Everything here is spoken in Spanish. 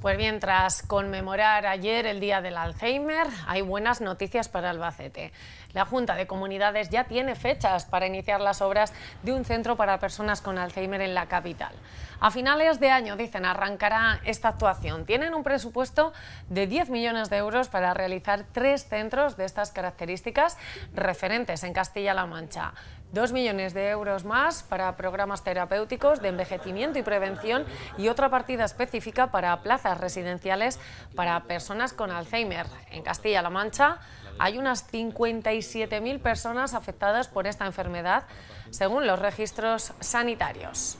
Pues mientras conmemorar ayer el Día del Alzheimer, hay buenas noticias para Albacete. La Junta de Comunidades ya tiene fechas para iniciar las obras de un centro para personas con Alzheimer en la capital. A finales de año, dicen, arrancará esta actuación. Tienen un presupuesto de 10 millones de euros para realizar tres centros de estas características referentes en Castilla-La Mancha. Dos millones de euros más para programas terapéuticos de envejecimiento y prevención y otra partida específica para plazas residenciales para personas con Alzheimer. En Castilla-La Mancha hay unas 57.000 personas afectadas por esta enfermedad según los registros sanitarios.